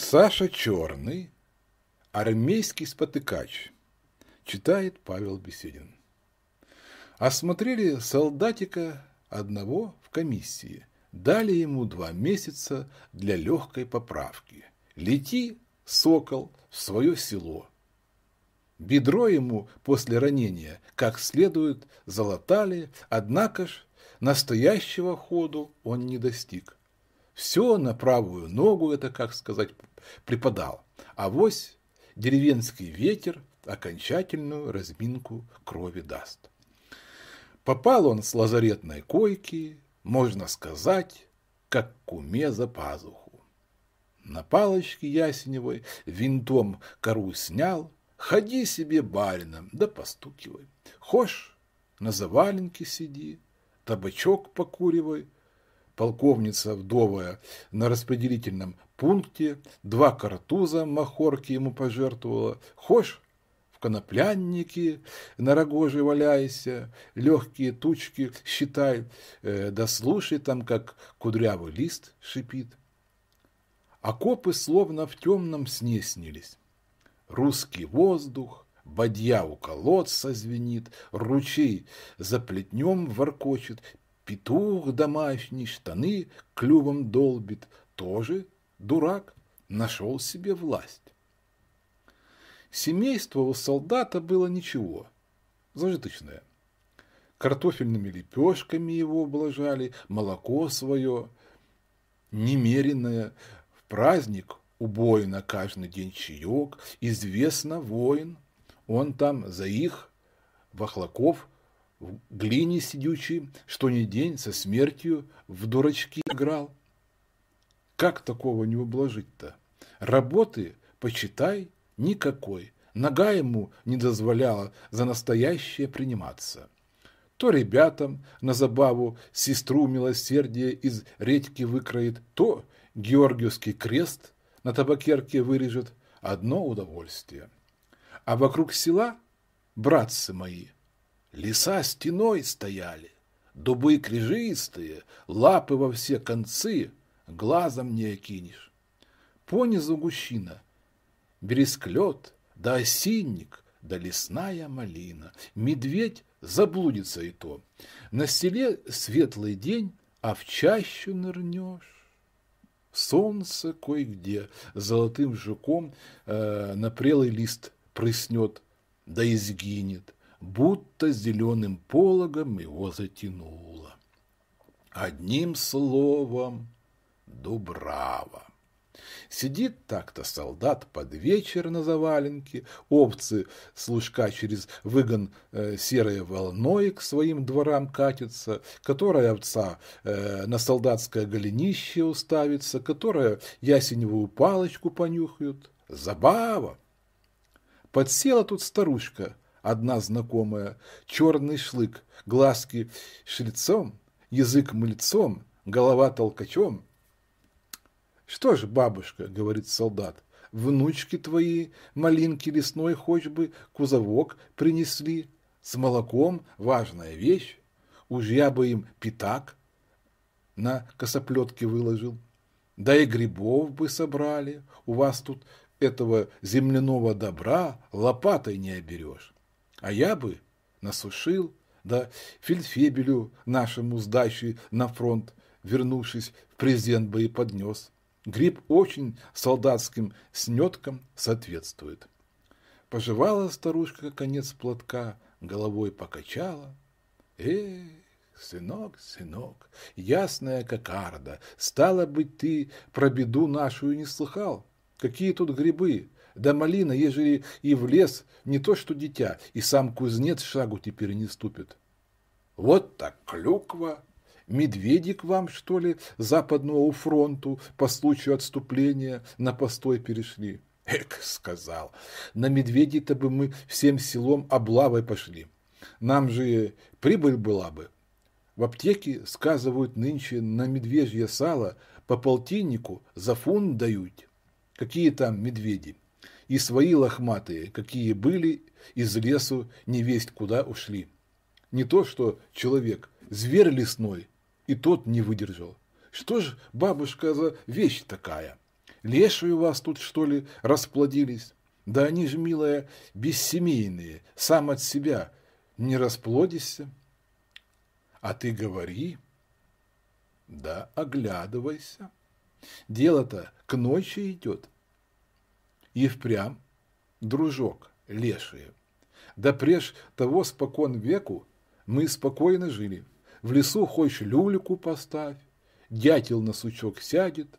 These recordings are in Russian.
Саша Черный, армейский спотыкач, читает Павел Беседин. Осмотрели солдатика одного в комиссии, дали ему два месяца для легкой поправки. Лети, сокол, в свое село. Бедро ему после ранения как следует залатали, однако ж настоящего ходу он не достиг. Все на правую ногу, это, как сказать, преподал. А вось деревенский ветер окончательную разминку крови даст. Попал он с лазаретной койки, можно сказать, как куме за пазуху. На палочке ясеневой винтом кору снял, ходи себе барином, да постукивай. Хошь, на заваленке сиди, табачок покуривай, полковница вдовая на распределительном пункте, два картуза махорки ему пожертвовала. Хошь, в конопляннике на рогоже валяйся, легкие тучки считай, э, да слушай там, как кудрявый лист шипит. Окопы словно в темном сне снились. Русский воздух, бадья у колодца звенит, ручей за плетнем воркочет, Петух домашний штаны клювом долбит, тоже дурак, нашел себе власть. Семейство у солдата было ничего, зажиточное. Картофельными лепешками его облажали, молоко свое, немеренное. В праздник убой на каждый день чаек, известно воин, он там за их, вахлаков, в глине сидючей, что ни день со смертью в дурачки играл. Как такого не ублажить-то? Работы, почитай, никакой. Нога ему не дозволяла за настоящее приниматься. То ребятам на забаву сестру милосердие из редьки выкроет, то Георгиевский крест на табакерке вырежет. Одно удовольствие. А вокруг села, братцы мои, Леса стеной стояли, дубы крижистые, лапы во все концы, глазом не окинешь. Понизу гущина, бересклет, да осинник, да лесная малина, медведь заблудится и то. На селе светлый день, а в чащу нырнешь. Солнце кое-где золотым жуком э, на прелый лист прыснет, да изгинет будто зеленым пологом его затянуло. Одним словом, Дубрава. Сидит так-то солдат под вечер на заваленке, овцы с лужка через выгон э, серой волной к своим дворам катится которая овца э, на солдатское голенище уставится, которая ясеневую палочку понюхают. Забава! Подсела тут старушка – одна знакомая, черный шлык, глазки шрицом, язык мыльцом, голова толкачом. «Что ж, бабушка, — говорит солдат, — внучки твои малинки лесной хоть бы кузовок принесли, с молоком важная вещь, уж я бы им пятак на косоплетке выложил, да и грибов бы собрали, у вас тут этого земляного добра лопатой не оберешь. А я бы насушил, да фельдфебелю нашему сдачи на фронт, вернувшись в презент бы и поднес. Гриб очень солдатским снеткам соответствует. Пожевала старушка конец платка, головой покачала. Эх, сынок, сынок, ясная кокарда, стало быть, ты про беду нашу и не слыхал. Какие тут грибы? Да малина, ежели и в лес, не то что дитя, и сам кузнец шагу теперь не ступит. Вот так клюква! Медведик вам, что ли, западного фронту по случаю отступления на постой перешли? Эк, сказал, на медведей-то бы мы всем селом облавой пошли. Нам же прибыль была бы. В аптеке, сказывают, нынче на медвежье сало по полтиннику за фунт дают. Какие там медведи? и свои лохматые, какие были, из лесу не весть куда ушли. Не то что человек, зверь лесной, и тот не выдержал. Что ж, бабушка, за вещь такая? Леши у вас тут, что ли, расплодились? Да они же, милая, бессемейные, сам от себя. Не расплодишься. А ты говори. Да оглядывайся. Дело-то к ночи идет и впрямь, дружок лешие. Да преж того спокон веку мы спокойно жили. В лесу хоть люльку поставь, дятел на сучок сядет,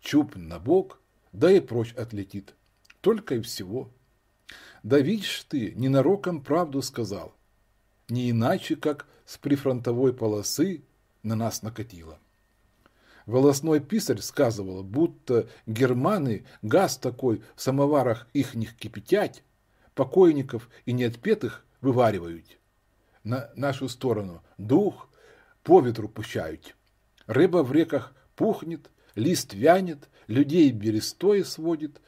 чуп на бок, да и прочь отлетит. Только и всего. Да видишь ты, ненароком правду сказал. Не иначе, как с прифронтовой полосы на нас накатило. Волосной писарь сказывал, будто германы газ такой в самоварах ихних кипятять, покойников и неотпетых вываривают. На нашу сторону дух по ветру пущают. Рыба в реках пухнет, лист вянет, людей берестое сводит,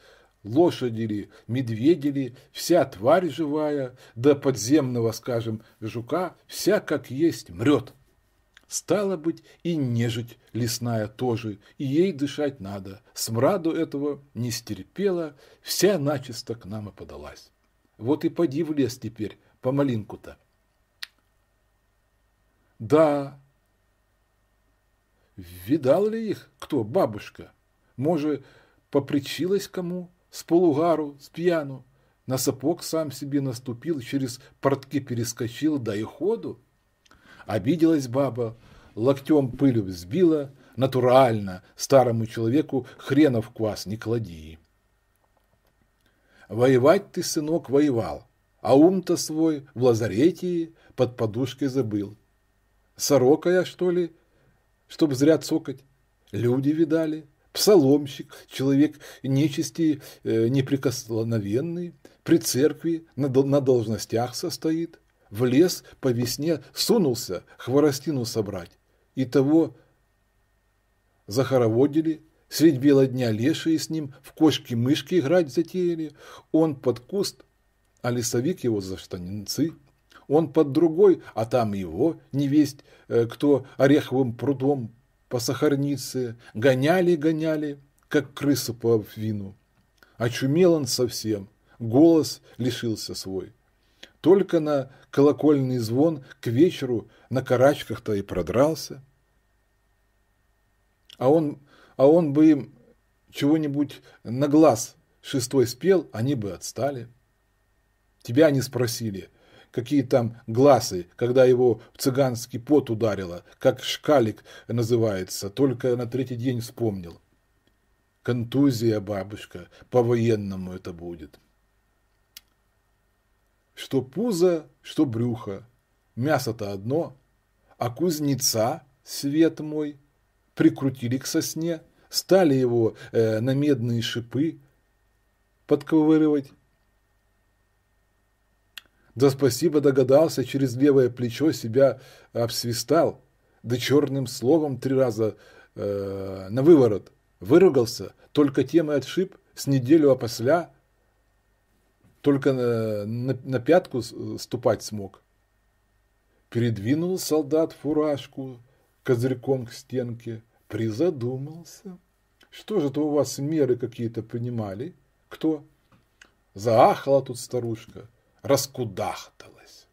лошади ли, медведи ли, вся тварь живая, до подземного, скажем, жука, вся как есть мрет. Стало быть, и нежить лесная тоже, и ей дышать надо. Смраду этого не стерпела, вся начисто к нам и подалась. Вот и поди в лес теперь, помалинку то Да. Видал ли их кто, бабушка? Может, попричилась кому? С полугару, с пьяну? На сапог сам себе наступил, через портки перескочил, да и ходу? Обиделась баба, локтем пылю взбила, натурально, старому человеку хренов квас не клади. Воевать ты, сынок, воевал, а ум-то свой в лазарете под подушкой забыл. Сорока я, что ли, чтоб зря цокать? Люди видали, псаломщик, человек нечисти э, неприкосновенный, при церкви на должностях состоит, в лес по весне сунулся хворостину собрать. И того захороводили, средь бела дня лешие с ним в кошки-мышки играть затеяли, он под куст, а лесовик его за штанинцы, он под другой, а там его, невесть, э, кто ореховым прудом по сахарнице, гоняли-гоняли, как крысу по вину. Очумел он совсем, голос лишился свой. Только на колокольный звон к вечеру на карачках-то и продрался. А он, а он бы им чего-нибудь на глаз шестой спел, они бы отстали. Тебя не спросили, какие там глазы, когда его в цыганский пот ударило, как шкалик называется, только на третий день вспомнил. Контузия, бабушка, по-военному это будет. Что пузо, что брюхо. Мясо-то одно, а кузнеца, свет мой, прикрутили к сосне, стали его э, на медные шипы подковыривать. Да спасибо догадался, через левое плечо себя обсвистал, да черным словом три раза э, на выворот. Выругался, только тем и отшиб, с неделю опосля – только на, на, на пятку ступать смог. Передвинул солдат фуражку козырьком к стенке, призадумался. Что же это у вас меры какие-то принимали? Кто? Заахала тут старушка, раскудахталась.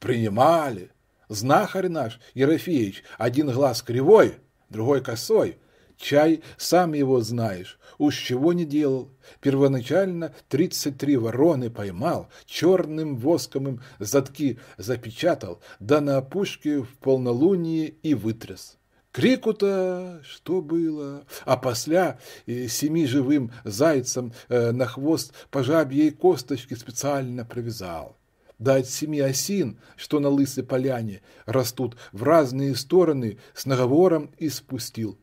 Принимали. Знахарь наш, Ерофеич, один глаз кривой, другой косой – Чай, сам его знаешь, уж чего не делал. Первоначально тридцать три вороны поймал, черным воском им задки запечатал, да на опушке в полнолуние и вытряс. Крику-то что было? А после э, семи живым зайцам э, на хвост по жабьей косточке специально провязал, Да от семи осин, что на лысой поляне растут, в разные стороны с наговором и спустил.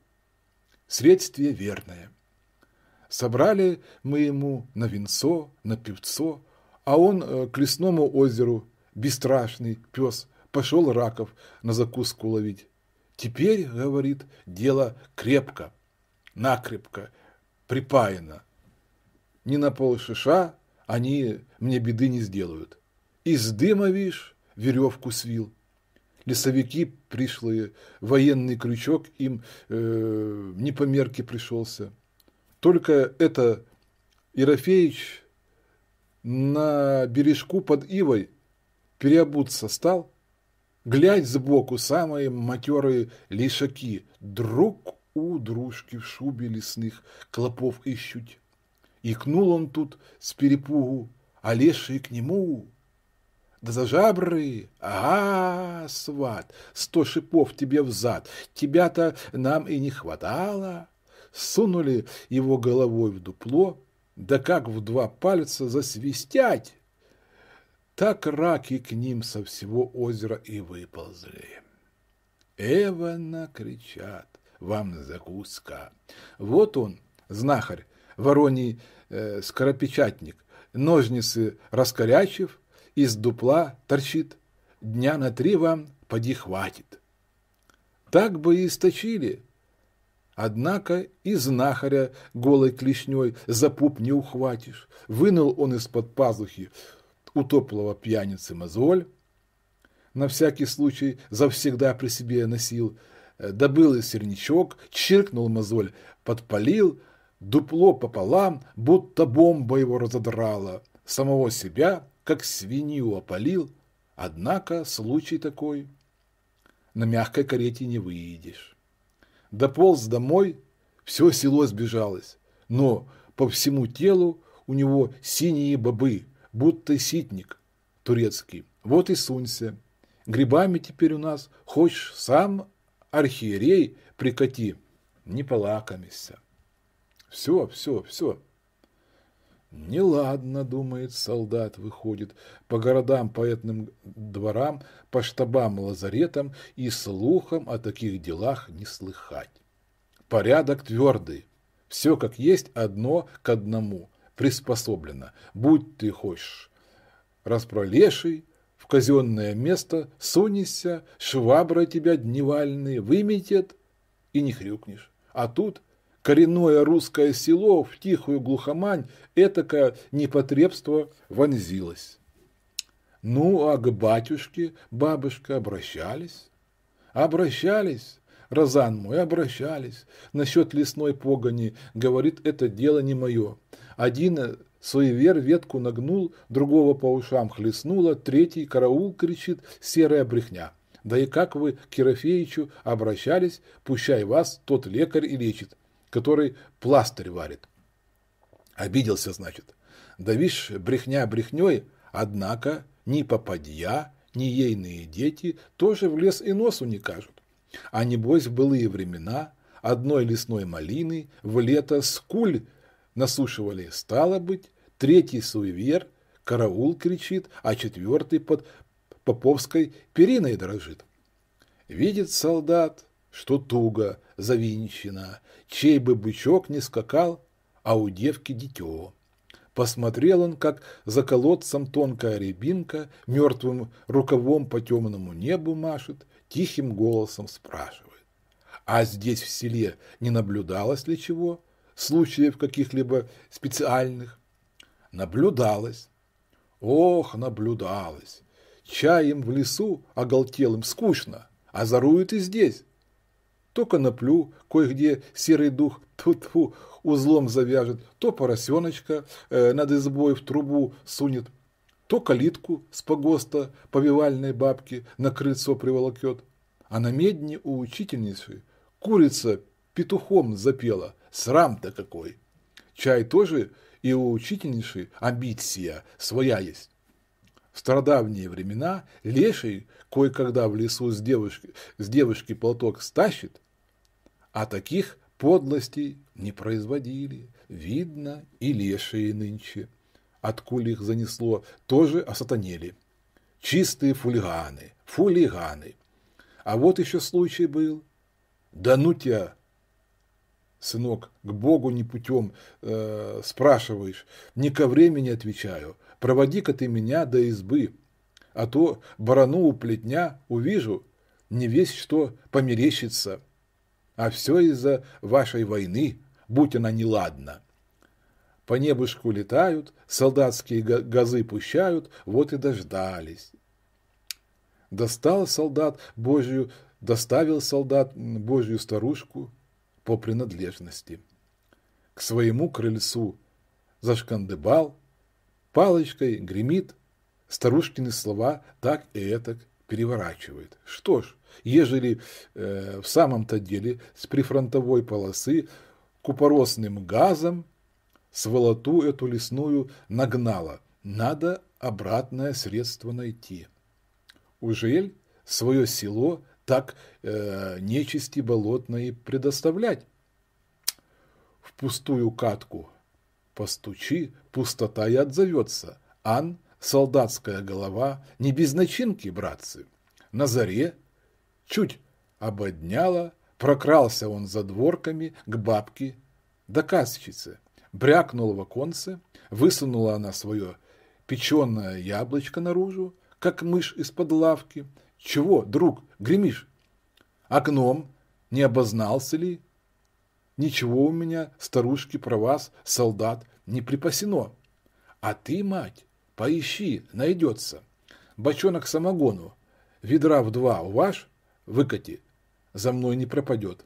Следствие верное. Собрали мы ему на венцо, на певцо, а он э, к лесному озеру, бесстрашный пес, пошел раков на закуску ловить. Теперь, говорит, дело крепко, накрепко, припаяно. Не на пол шиша, они мне беды не сделают. Из дыма, вишь, веревку свил лесовики пришлые, военный крючок им э, не по мерке пришелся. Только это Ерофеич на бережку под Ивой переобуться стал, глядь сбоку самые матерые лишаки, друг у дружки в шубе лесных клопов ищут. Икнул он тут с перепугу, а лешие к нему да за жабры! Ага, сват, сто шипов тебе взад. Тебя-то нам и не хватало. Сунули его головой в дупло, да как в два пальца засвистять. Так раки к ним со всего озера и выползли. Эвана кричат, вам закуска. Вот он, знахарь, вороний э, скоропечатник, ножницы раскорячив, из дупла торчит. Дня на три вам поди хватит. Так бы и источили. Однако и знахаря голой клешней за пуп не ухватишь. Вынул он из-под пазухи утоплого пьяницы мозоль, на всякий случай завсегда при себе носил, добыл и сернячок, чиркнул мозоль, подпалил, дупло пополам, будто бомба его разодрала, самого себя как свинью опалил, однако случай такой. На мягкой карете не выедешь. Дополз домой, все село сбежалось, но по всему телу у него синие бобы, будто ситник турецкий. Вот и сунься. Грибами теперь у нас хочешь сам архиерей прикати, не полакомишься. Все, все, все. Неладно, думает солдат, выходит по городам, поэтным дворам, по штабам, лазаретам и слухом о таких делах не слыхать. Порядок твердый. Все как есть одно к одному. Приспособлено. Будь ты хочешь. Распролеший, в казенное место, сунешься, швабра тебя дневальные выметят и не хрюкнешь. А тут Коренное русское село в тихую глухомань этакое непотребство вонзилось. Ну, а к батюшке бабушка обращались? Обращались, Розан мой, обращались. Насчет лесной погони, говорит, это дело не мое. Один Суевер ветку нагнул, другого по ушам хлестнуло, третий караул кричит, серая брехня. Да и как вы к Ерофеичу обращались, пущай вас тот лекарь и лечит который пластырь варит. Обиделся, значит. Да вишь, брехня брехней, однако ни попадья, ни ейные дети тоже в лес и носу не кажут. А небось в былые времена одной лесной малины в лето скуль насушивали, стало быть, третий суевер, караул кричит, а четвертый под поповской периной дрожит. Видит солдат, что туго завинчена, чей бы бычок не скакал, а у девки дитё. Посмотрел он, как за колодцем тонкая рябинка мертвым рукавом по темному небу машет, тихим голосом спрашивает. А здесь в селе не наблюдалось ли чего? Случаев каких-либо специальных? Наблюдалось. Ох, наблюдалось. Чаем в лесу оголтелым скучно, а заруют и здесь. То коноплю, кое-где серый дух тут узлом завяжет, то поросеночка э, над избой в трубу сунет, то калитку с погоста повивальной бабки на крыльцо приволокет. А на медне у учительницы курица петухом запела, срам-то какой. Чай тоже и у учительницы амбиция своя есть. В стародавние времена леший кое-когда в лесу с девушки, с девушки платок стащит, а таких подлостей не производили. Видно, и лешие нынче. Откуль их занесло, тоже осатанели. Чистые фулиганы, фулиганы. А вот еще случай был. Да ну тебя, сынок, к Богу не путем э, спрашиваешь, не ко времени отвечаю. Проводи-ка ты меня до избы, а то барану у плетня увижу, не весь что померещится. А все из-за вашей войны, будь она неладна. По небушку летают, солдатские газы пущают, вот и дождались. Достал солдат Божью, доставил солдат Божью старушку по принадлежности. К своему крыльцу зашкандыбал, палочкой гремит, старушкины слова так и этак – переворачивает. Что ж, ежели э, в самом-то деле с прифронтовой полосы купоросным газом сволоту эту лесную нагнала, надо обратное средство найти. Ужель свое село так э, нечисти болотной предоставлять? В пустую катку постучи, пустота и отзовется. Ан солдатская голова, не без начинки, братцы. На заре чуть ободняло, прокрался он за дворками к бабке доказчице, брякнул в оконце, высунула она свое печеное яблочко наружу, как мышь из-под лавки. Чего, друг, гремишь? Окном не обознался ли? Ничего у меня, старушки, про вас, солдат, не припасено. А ты, мать, Поищи, найдется. Бочонок самогону, ведра в два у ваш, выкати, за мной не пропадет.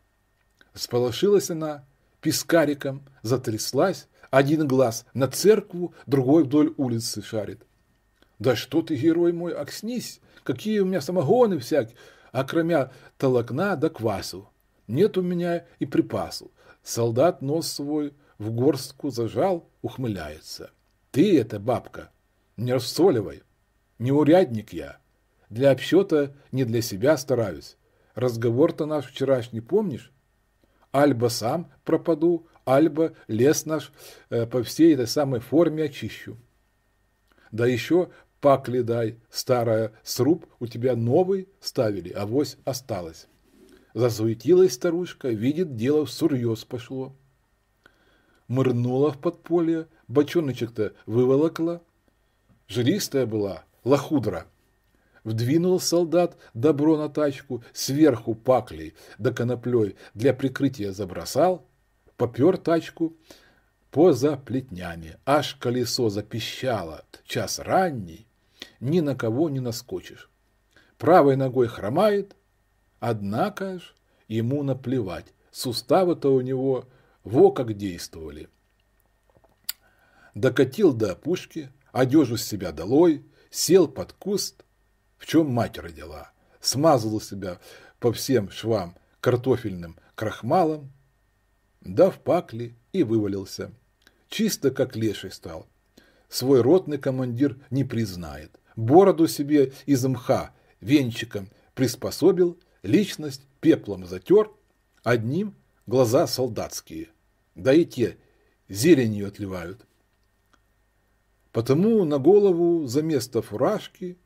Сполошилась она, пискариком затряслась, один глаз на церкву, другой вдоль улицы шарит. Да что ты, герой мой, окснись, какие у меня самогоны всякие, а кроме толокна да квасу. Нет у меня и припасу. Солдат нос свой в горстку зажал, ухмыляется. Ты это, бабка, не рассоливай. Не урядник я. Для общета не для себя стараюсь. Разговор-то наш вчерашний помнишь? Альба сам пропаду, альба лес наш э, по всей этой самой форме очищу. Да еще пакли дай, старая, сруб у тебя новый ставили, а вось осталось. Засуетилась старушка, видит, дело всерьез пошло. Мырнула в подполье, бочоночек-то выволокла, Жилистая была, лохудра. Вдвинул солдат добро на тачку, сверху паклей да коноплей для прикрытия забросал, попер тачку поза плетнями. Аж колесо запищало, час ранний, ни на кого не наскочишь. Правой ногой хромает, однако ж ему наплевать, суставы-то у него во как действовали. Докатил до пушки одежу с себя долой, сел под куст, в чем мать родила, смазал себя по всем швам картофельным крахмалом, дав пакли и вывалился. Чисто как леший стал. Свой ротный командир не признает. Бороду себе из мха венчиком приспособил, личность пеплом затер, одним глаза солдатские. Да и те зеленью отливают. Потому на голову за место фуражки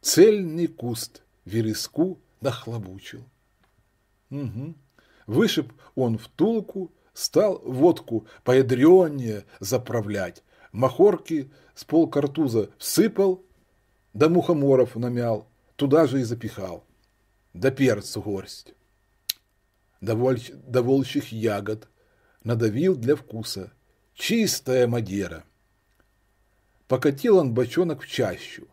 цельный куст вереску нахлобучил. Угу. Вышиб он втулку, стал водку поядреннее заправлять. Махорки с полкартуза всыпал, да мухоморов намял, туда же и запихал. Да перцу горсть, да, волч... да волчьих ягод надавил для вкуса. Чистая мадера. Покатил он бочонок в чащу.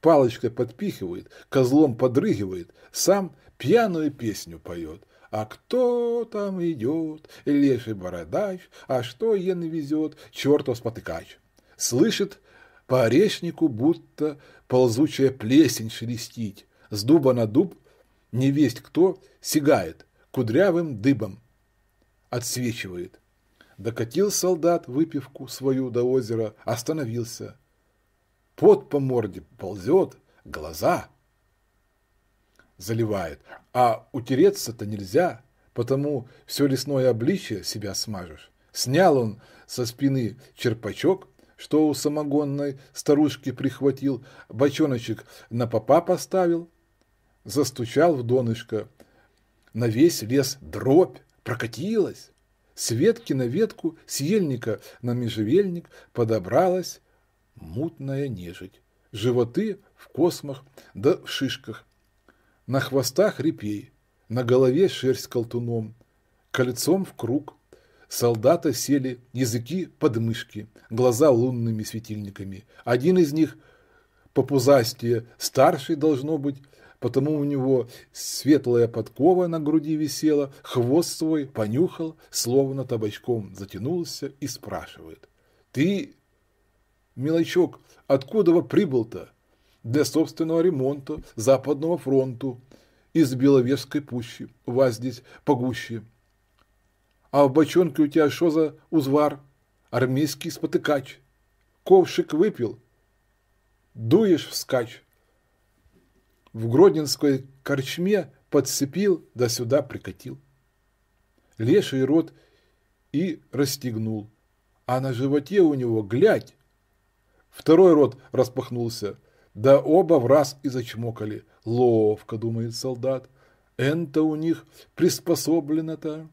Палочкой подпихивает, козлом подрыгивает, сам пьяную песню поет. А кто там идет? Леший бородач, а что ен везет? Чертов спотыкач. Слышит по орешнику, будто ползучая плесень шелестить. С дуба на дуб невесть кто сигает, кудрявым дыбом отсвечивает. Докатил солдат выпивку свою до озера, остановился. Пот по морде ползет, глаза заливает, а утереться-то нельзя, потому все лесное обличье себя смажешь. Снял он со спины черпачок, что у самогонной старушки прихватил, бочоночек на попа поставил, застучал в донышко. На весь лес дробь прокатилась. С ветки на ветку, с ельника на межевельник подобралась мутная нежить. Животы в космах да в шишках. На хвостах репей, на голове шерсть колтуном, кольцом в круг. Солдата сели языки подмышки глаза лунными светильниками. Один из них – попузастие, старший должно быть, потому у него светлая подкова на груди висела, хвост свой понюхал, словно табачком затянулся и спрашивает. «Ты, мелочок, откуда вы прибыл-то?» «Для собственного ремонта Западного фронту из Беловежской пущи. У вас здесь погуще. А в бочонке у тебя что за узвар? Армейский спотыкач. Ковшик выпил, дуешь вскачь в Гродненской корчме подцепил, да сюда прикатил. Леший рот и расстегнул, а на животе у него, глядь, второй рот распахнулся, да оба в раз и зачмокали. Ловко, думает солдат, энто у них приспособлено-то.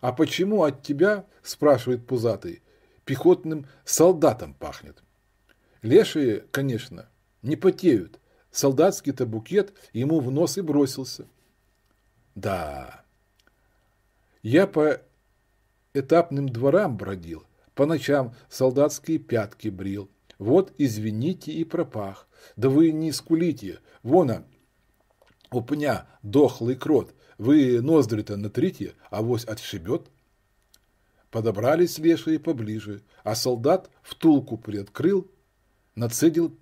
А почему от тебя, спрашивает пузатый, пехотным солдатом пахнет? Лешие, конечно, не потеют, Солдатский-то букет ему в нос и бросился. Да, я по этапным дворам бродил, по ночам солдатские пятки брил. Вот, извините, и пропах. Да вы не скулите, вон он, у пня дохлый крот, вы ноздри-то натрите, авось отшибет. Подобрались лешие поближе, а солдат втулку приоткрыл, нацедил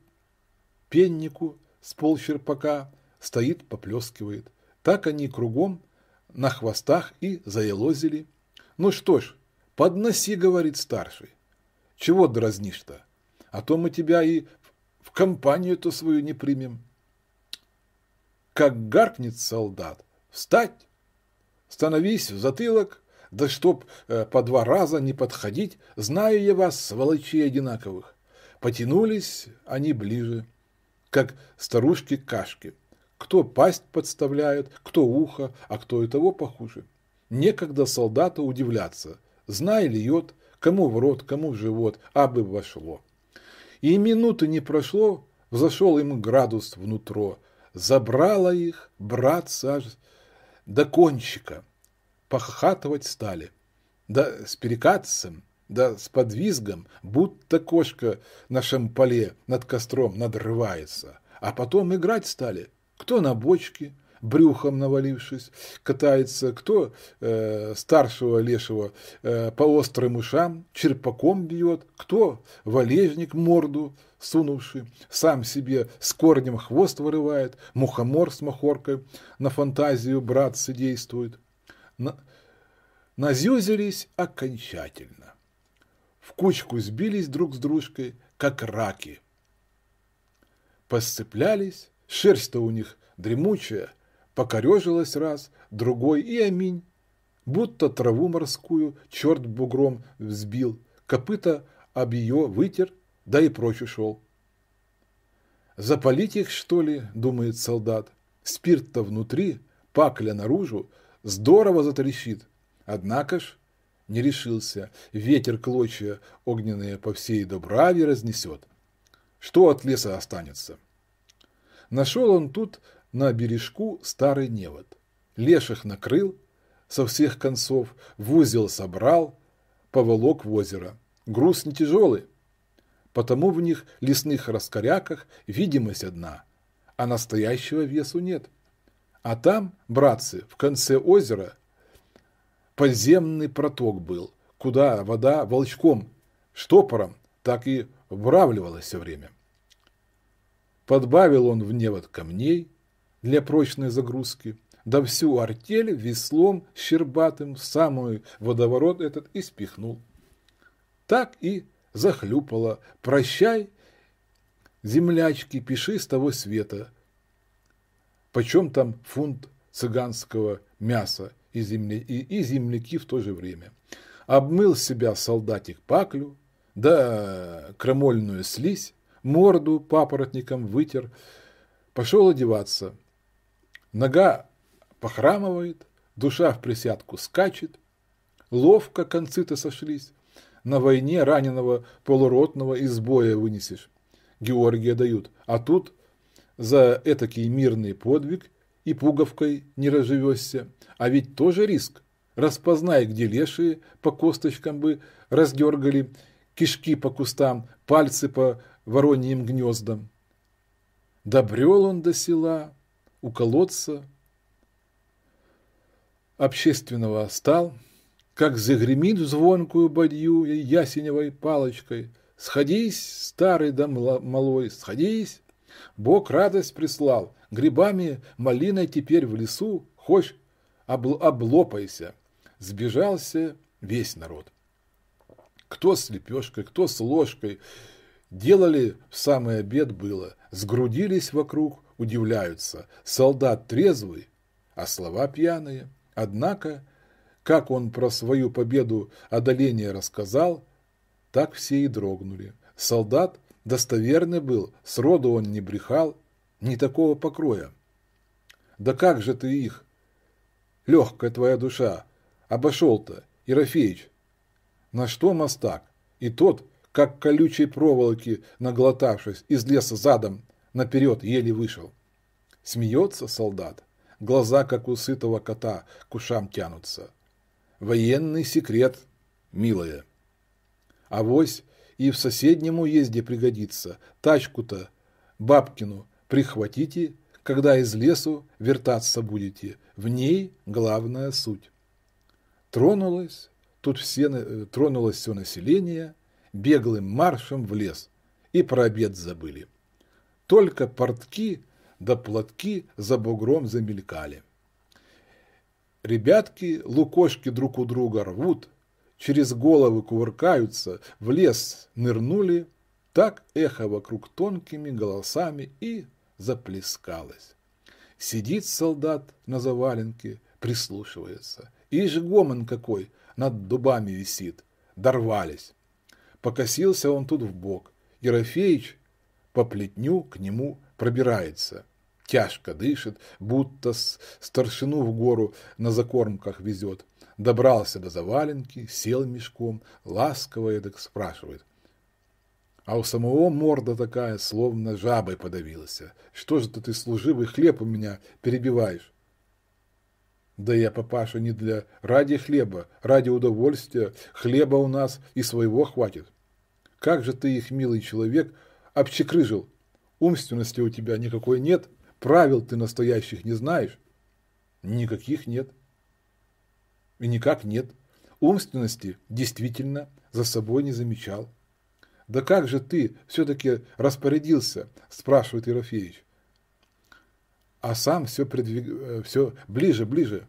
пеннику с полщерпака, стоит, поплескивает. Так они кругом, на хвостах и заелозили. «Ну что ж, подноси, — говорит старший, — чего дразнишь-то? А то мы тебя и в компанию-то свою не примем». Как гаркнет солдат, «Встать! Становись в затылок!» Да чтоб э, по два раза не подходить, знаю я вас, сволочи одинаковых. Потянулись они ближе как старушки-кашки. Кто пасть подставляет, кто ухо, а кто и того похуже. Некогда солдата удивляться. Знай льет, кому в рот, кому в живот, а бы вошло. И минуты не прошло, взошел им градус внутро. Забрала их, брат Саж, до кончика. Похахатывать стали. Да с перекатцем да с подвизгом, будто кошка на шампале над костром надрывается. А потом играть стали, кто на бочке, брюхом навалившись, катается, кто э, старшего лешего э, по острым ушам черпаком бьет, кто валежник морду сунувший, сам себе с корнем хвост вырывает, мухомор с махоркой на фантазию братцы действует. На... Назюзились окончательно в кучку сбились друг с дружкой, как раки. Посцеплялись, шерсть-то у них дремучая, покорежилась раз, другой и аминь. Будто траву морскую черт бугром взбил, копыта об ее вытер, да и прочь ушел. «Запалить их, что ли?» – думает солдат. «Спирт-то внутри, пакля наружу, здорово затрещит. Однако ж, не решился. Ветер клочья огненные по всей Дубраве разнесет. Что от леса останется? Нашел он тут на бережку старый невод. Леших накрыл со всех концов, в узел собрал, поволок в озеро. Груз не тяжелый, потому в них лесных раскоряках видимость одна, а настоящего весу нет. А там, братцы, в конце озера подземный проток был, куда вода волчком, штопором так и вравливалась все время. Подбавил он в невод камней для прочной загрузки, да всю артель веслом щербатым в самый водоворот этот испихнул. Так и захлюпала «Прощай, землячки, пиши с того света». Почем там фунт цыганского мяса и, земля... и, и земляки в то же время. Обмыл себя солдатик паклю, да крамольную слизь, морду папоротником вытер, пошел одеваться. Нога похрамывает, душа в присядку скачет, ловко концы-то сошлись. На войне раненого полуротного из боя вынесешь. Георгия дают, а тут за этакий мирный подвиг и пуговкой не разживешься. А ведь тоже риск. Распознай, где лешие, по косточкам бы раздергали, кишки по кустам, пальцы по вороньим гнездам. Добрел он до села, у колодца общественного стал, как загремит в звонкую бадью ясеневой палочкой. Сходись, старый да малой, сходись, Бог радость прислал, грибами, малиной теперь в лесу, хочешь, обл облопайся. Сбежался весь народ. Кто с лепешкой, кто с ложкой. Делали в самый обед было, сгрудились вокруг, удивляются. Солдат трезвый, а слова пьяные. Однако, как он про свою победу одоление рассказал, так все и дрогнули. Солдат Достоверный был, сроду он не брехал, не такого покроя. Да как же ты их, легкая твоя душа, обошел-то, Ерофеич? На что мастак? И тот, как колючей проволоки наглотавшись, из леса задом наперед еле вышел. Смеется солдат, глаза, как у сытого кота, к ушам тянутся. Военный секрет, милая. Авось и в соседнем уезде пригодится. Тачку-то, бабкину, прихватите, когда из лесу вертаться будете. В ней главная суть. Тронулось, тут все, э, тронулось все население беглым маршем в лес. И про обед забыли. Только портки да платки за бугром замелькали. Ребятки лукошки друг у друга рвут – через головы кувыркаются, в лес нырнули, так эхо вокруг тонкими голосами и заплескалось. Сидит солдат на заваленке, прислушивается. Ишь гомон какой над дубами висит. Дорвались. Покосился он тут в бок. Ерофеич по плетню к нему пробирается тяжко дышит, будто старшину в гору на закормках везет. Добрался до заваленки, сел мешком, ласково эдак спрашивает. А у самого морда такая, словно жабой подавилась. Что же ты, служивый, хлеб у меня перебиваешь? Да я, папаша, не для ради хлеба, ради удовольствия. Хлеба у нас и своего хватит. Как же ты их, милый человек, общекрыжил? Умственности у тебя никакой нет, Правил ты настоящих не знаешь? Никаких нет. И никак нет. Умственности действительно за собой не замечал. «Да как же ты все-таки распорядился?» – спрашивает Ерофеевич. А сам все, предвиг... Э, все ближе, ближе.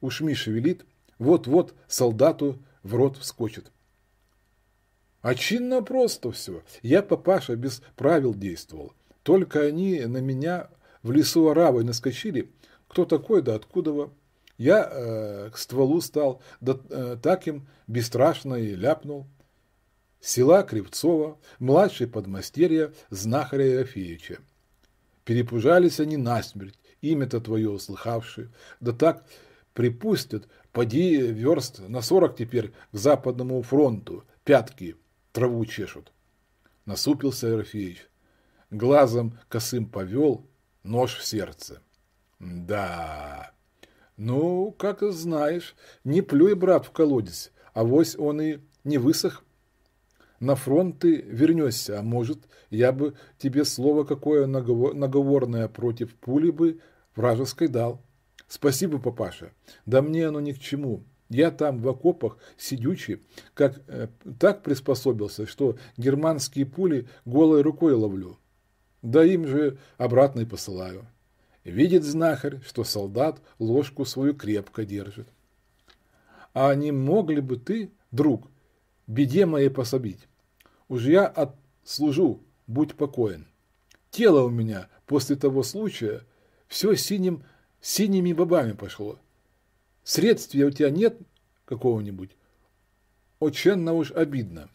Ушми шевелит, вот-вот солдату в рот вскочит. А просто все. Я, папаша, без правил действовал. Только они на меня в лесу арабы наскочили. Кто такой, да откуда вы? Я э, к стволу стал, да э, так им бесстрашно и ляпнул. Села Кривцова, младший подмастерья знахаря Ерофеевича. Перепужались они насмерть, имя-то твое услыхавши, да так припустят, поди верст на сорок теперь к западному фронту, пятки траву чешут. Насупился Ерофеевич глазом косым повел, нож в сердце. Да, ну, как знаешь, не плюй, брат, в колодец, а вось он и не высох. На фронт ты вернешься, а может, я бы тебе слово какое наговорное против пули бы вражеской дал. Спасибо, папаша, да мне оно ни к чему. Я там в окопах сидючий, как, э, так приспособился, что германские пули голой рукой ловлю да им же обратно и посылаю. Видит знахарь, что солдат ложку свою крепко держит. А не могли бы ты, друг, беде моей пособить? Уж я отслужу, будь покоен. Тело у меня после того случая все синим, синими бобами пошло. Средствия у тебя нет какого-нибудь? Очень уж обидно.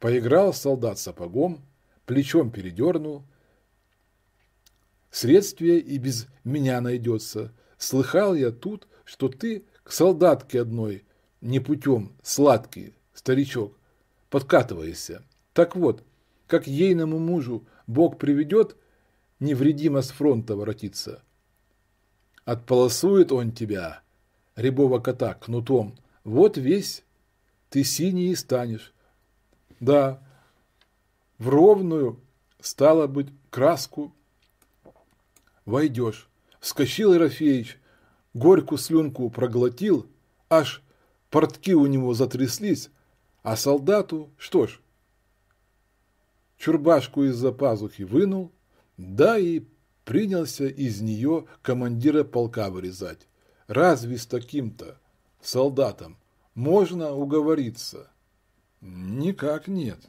Поиграл солдат сапогом, плечом передернул – Средствие и без меня найдется. Слыхал я тут, что ты к солдатке одной, не путем, сладкий, старичок, подкатываешься. Так вот, как ейному мужу Бог приведет, невредимо с фронта воротиться. Отполосует он тебя, рябого кота, кнутом. Вот весь ты синий и станешь. Да, в ровную, стало быть, краску войдешь. Вскочил Ерофеич, горькую слюнку проглотил, аж портки у него затряслись, а солдату, что ж, чурбашку из-за пазухи вынул, да и принялся из нее командира полка вырезать. Разве с таким-то солдатом можно уговориться? Никак нет.